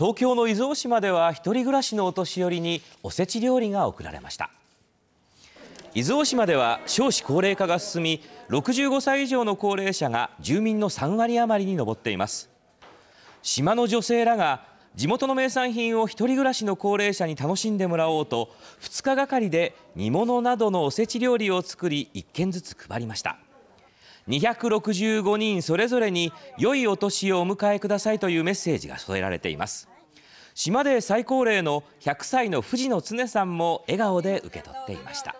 東京の伊豆大島では一人暮らしのお年寄りにおせち料理が贈られました伊豆大島では少子高齢化が進み65歳以上の高齢者が住民の3割余りに上っています島の女性らが地元の名産品を一人暮らしの高齢者に楽しんでもらおうと2日がかりで煮物などのおせち料理を作り1軒ずつ配りました265人それぞれに良いお年をお迎えくださいというメッセージが添えられています島で最高齢の100歳の藤野常さんも笑顔で受け取っていました